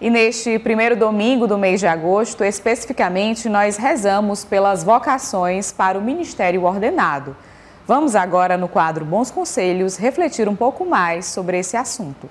E neste primeiro domingo do mês de agosto, especificamente, nós rezamos pelas vocações para o ministério ordenado. Vamos agora, no quadro Bons Conselhos, refletir um pouco mais sobre esse assunto.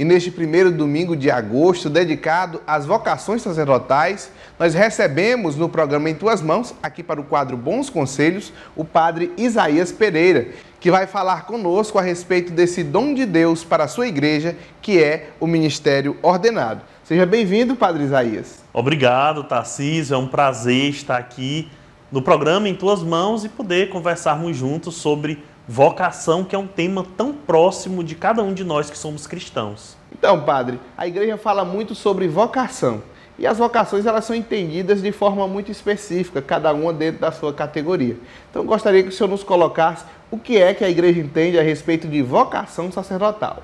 E neste primeiro domingo de agosto, dedicado às vocações sacerdotais, nós recebemos no programa Em Tuas Mãos, aqui para o quadro Bons Conselhos, o padre Isaías Pereira, que vai falar conosco a respeito desse dom de Deus para a sua igreja, que é o ministério ordenado. Seja bem-vindo, padre Isaías. Obrigado, Tarcísio. É um prazer estar aqui no programa Em Tuas Mãos e poder conversarmos juntos sobre vocação, que é um tema tão próximo de cada um de nós que somos cristãos. Então, padre, a igreja fala muito sobre vocação. E as vocações elas são entendidas de forma muito específica, cada uma dentro da sua categoria. Então, gostaria que o senhor nos colocasse o que é que a igreja entende a respeito de vocação sacerdotal.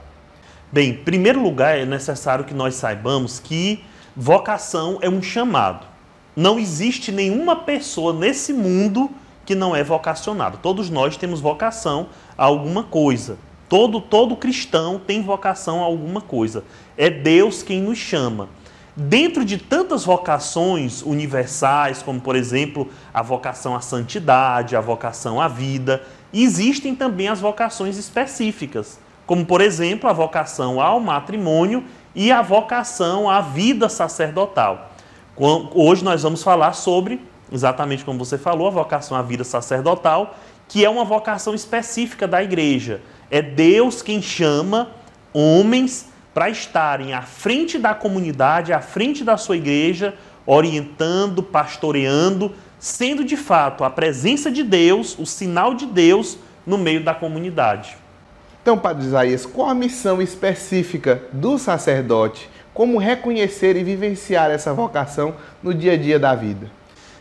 Bem, em primeiro lugar, é necessário que nós saibamos que vocação é um chamado. Não existe nenhuma pessoa nesse mundo que não é vocacionado. Todos nós temos vocação a alguma coisa. Todo, todo cristão tem vocação a alguma coisa. É Deus quem nos chama. Dentro de tantas vocações universais, como por exemplo a vocação à santidade, a vocação à vida, existem também as vocações específicas, como por exemplo a vocação ao matrimônio e a vocação à vida sacerdotal. Hoje nós vamos falar sobre exatamente como você falou, a vocação à vida sacerdotal, que é uma vocação específica da igreja. É Deus quem chama homens para estarem à frente da comunidade, à frente da sua igreja, orientando, pastoreando, sendo de fato a presença de Deus, o sinal de Deus no meio da comunidade. Então, Padre Isaías, qual a missão específica do sacerdote? Como reconhecer e vivenciar essa vocação no dia a dia da vida?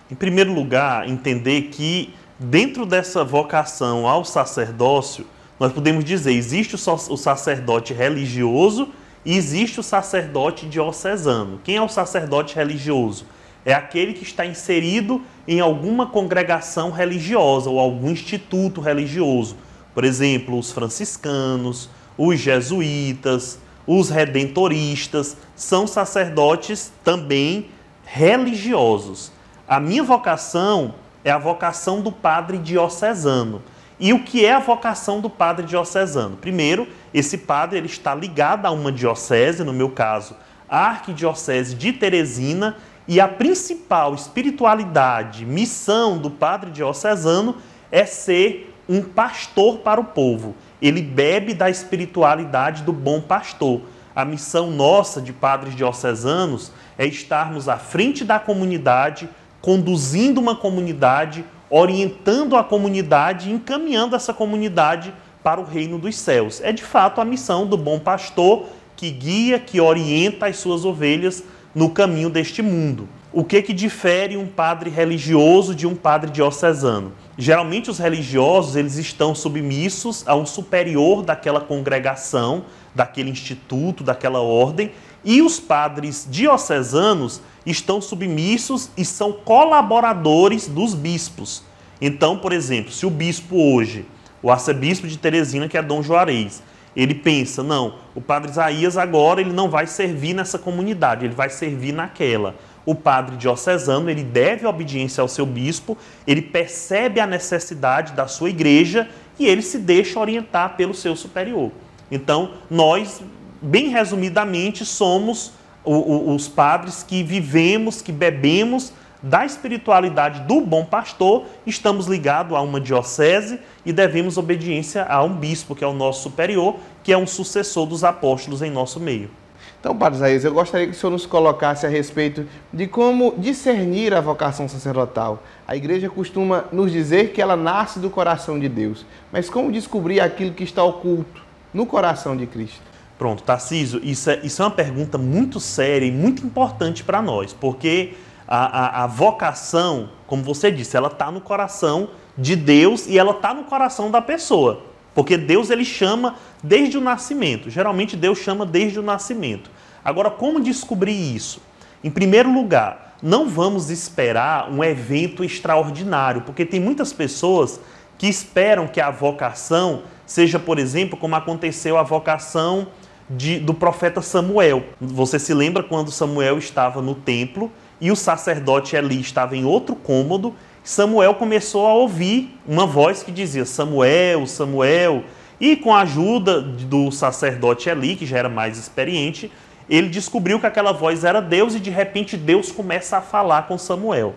Em primeiro lugar, entender que dentro dessa vocação ao sacerdócio, nós podemos dizer, existe o sacerdote religioso e existe o sacerdote diocesano. Quem é o sacerdote religioso? É aquele que está inserido em alguma congregação religiosa ou algum instituto religioso. Por exemplo, os franciscanos, os jesuítas, os redentoristas são sacerdotes também religiosos. A minha vocação é a vocação do padre diocesano. E o que é a vocação do padre diocesano? Primeiro, esse padre ele está ligado a uma diocese, no meu caso, a Arquidiocese de Teresina, e a principal espiritualidade, missão do padre diocesano é ser um pastor para o povo. Ele bebe da espiritualidade do bom pastor. A missão nossa de padres diocesanos é estarmos à frente da comunidade conduzindo uma comunidade, orientando a comunidade, encaminhando essa comunidade para o reino dos céus. É de fato a missão do bom pastor que guia, que orienta as suas ovelhas no caminho deste mundo. O que que difere um padre religioso de um padre diocesano? Geralmente os religiosos, eles estão submissos a um superior daquela congregação, daquele instituto, daquela ordem, e os padres diocesanos estão submissos e são colaboradores dos bispos. Então, por exemplo, se o bispo hoje, o arcebispo de Teresina, que é Dom Juarez, ele pensa, não, o padre Isaías agora ele não vai servir nessa comunidade, ele vai servir naquela. O padre diocesano, ele deve obediência ao seu bispo, ele percebe a necessidade da sua igreja e ele se deixa orientar pelo seu superior. Então, nós bem resumidamente, somos o, o, os padres que vivemos, que bebemos da espiritualidade do bom pastor, estamos ligados a uma diocese e devemos obediência a um bispo, que é o nosso superior, que é um sucessor dos apóstolos em nosso meio. Então, Padre Isaías, eu gostaria que o senhor nos colocasse a respeito de como discernir a vocação sacerdotal. A igreja costuma nos dizer que ela nasce do coração de Deus, mas como descobrir aquilo que está oculto no coração de Cristo? Pronto, Tarcísio, isso é, isso é uma pergunta muito séria e muito importante para nós, porque a, a, a, vocação, como você disse, ela está no coração de Deus e ela está no coração da pessoa. Porque Deus ele chama desde o nascimento. Geralmente Deus chama desde o nascimento. Agora, como descobrir isso? Em primeiro lugar, não vamos esperar um evento extraordinário, porque tem muitas pessoas que esperam que a vocação seja, por exemplo, como aconteceu a vocação de, do profeta Samuel. Você se lembra quando Samuel estava no templo e o sacerdote Eli estava em outro cômodo? Samuel começou a ouvir uma voz que dizia: Samuel, Samuel. E com a ajuda do sacerdote Eli, que já era mais experiente, ele descobriu que aquela voz era Deus e de repente Deus começa a falar com Samuel.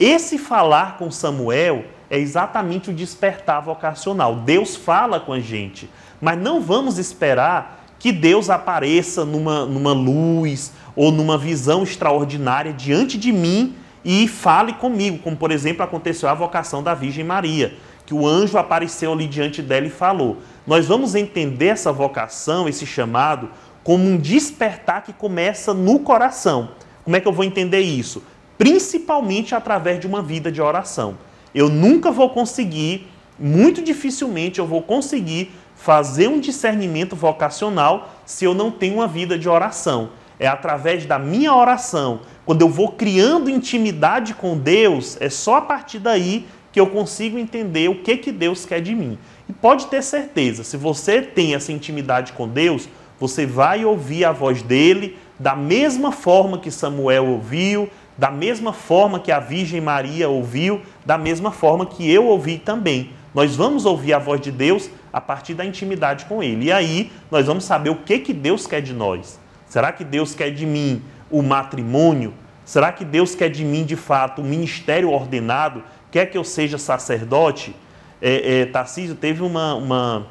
Esse falar com Samuel é exatamente o despertar vocacional. Deus fala com a gente, mas não vamos esperar que Deus apareça numa, numa luz ou numa visão extraordinária diante de mim e fale comigo, como por exemplo aconteceu a vocação da Virgem Maria, que o anjo apareceu ali diante dela e falou. Nós vamos entender essa vocação, esse chamado, como um despertar que começa no coração. Como é que eu vou entender isso? Principalmente através de uma vida de oração. Eu nunca vou conseguir, muito dificilmente eu vou conseguir fazer um discernimento vocacional se eu não tenho uma vida de oração. É através da minha oração, quando eu vou criando intimidade com Deus, é só a partir daí que eu consigo entender o que que Deus quer de mim. E pode ter certeza, se você tem essa intimidade com Deus, você vai ouvir a voz dele da mesma forma que Samuel ouviu, da mesma forma que a Virgem Maria ouviu, da mesma forma que eu ouvi também. Nós vamos ouvir a voz de Deus a partir da intimidade com Ele. E aí nós vamos saber o que, que Deus quer de nós. Será que Deus quer de mim o matrimônio? Será que Deus quer de mim, de fato, o ministério ordenado? Quer que eu seja sacerdote? É, é, Tarcísio teve uma, uma,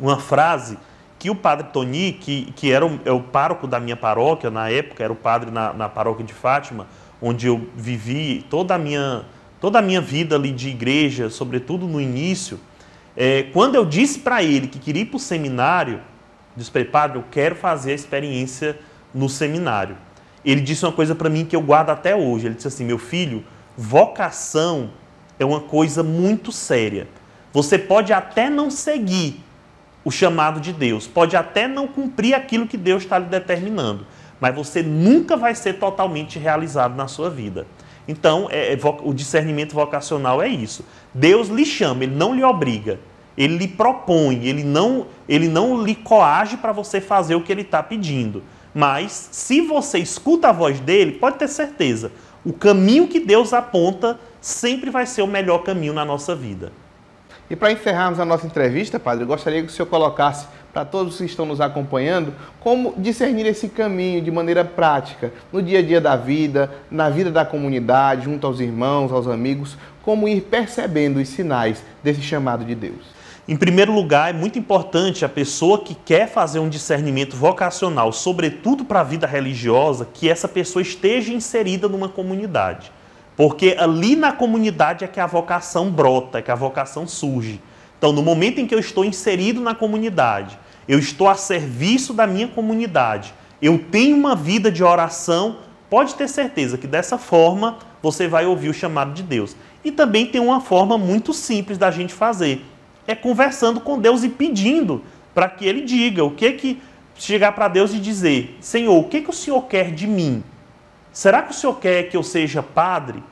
uma frase que o padre Tony, que, que era o, é o pároco da minha paróquia na época, era o padre na, na paróquia de Fátima, onde eu vivi toda a minha, toda a minha vida ali de igreja, sobretudo no início, é, quando eu disse para ele que queria ir para o seminário, disse para ele, padre, eu quero fazer a experiência no seminário. Ele disse uma coisa para mim que eu guardo até hoje. Ele disse assim, meu filho, vocação é uma coisa muito séria. Você pode até não seguir o chamado de Deus, pode até não cumprir aquilo que Deus está lhe determinando, mas você nunca vai ser totalmente realizado na sua vida. Então, é, é o discernimento vocacional é isso. Deus lhe chama, ele não lhe obriga. Ele lhe propõe, ele não, ele não lhe coage para você fazer o que ele está pedindo. Mas, se você escuta a voz dele, pode ter certeza, o caminho que Deus aponta sempre vai ser o melhor caminho na nossa vida. E para encerrarmos a nossa entrevista, padre, eu gostaria que o senhor colocasse para todos que estão nos acompanhando, como discernir esse caminho de maneira prática, no dia a dia da vida, na vida da comunidade, junto aos irmãos, aos amigos, como ir percebendo os sinais desse chamado de Deus. Em primeiro lugar, é muito importante a pessoa que quer fazer um discernimento vocacional, sobretudo para a vida religiosa, que essa pessoa esteja inserida numa comunidade. Porque ali na comunidade é que a vocação brota, é que a vocação surge. Então, no momento em que eu estou inserido na comunidade, eu estou a serviço da minha comunidade, eu tenho uma vida de oração, pode ter certeza que dessa forma você vai ouvir o chamado de Deus. E também tem uma forma muito simples da gente fazer, é conversando com Deus e pedindo para que ele diga o que é que chegar para Deus e dizer: "Senhor, o que que o Senhor quer de mim? Será que o Senhor quer que eu seja padre?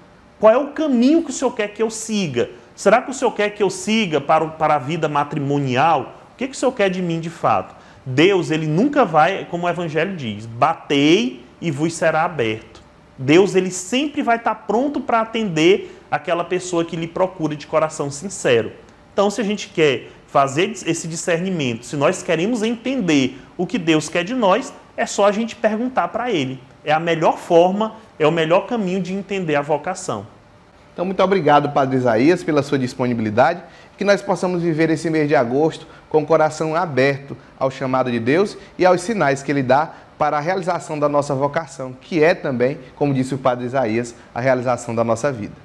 Qual é o caminho que o Senhor quer que eu siga?" Será que o Senhor quer que eu siga para, para a vida matrimonial? O que, que o Senhor quer de mim de fato? Deus, ele nunca vai, como o Evangelho diz, batei e vos será aberto. Deus, ele sempre vai estar tá pronto para atender aquela pessoa que lhe procura de coração sincero. Então, se a gente quer fazer esse discernimento, se nós queremos entender o que Deus quer de nós, é só a gente perguntar para Ele. É a melhor forma, é o melhor caminho de entender a vocação. Então, muito obrigado, Padre Isaías, pela sua disponibilidade. Que nós possamos viver esse mês de agosto com o coração aberto ao chamado de Deus e aos sinais que Ele dá para a realização da nossa vocação, que é também, como disse o Padre Isaías, a realização da nossa vida.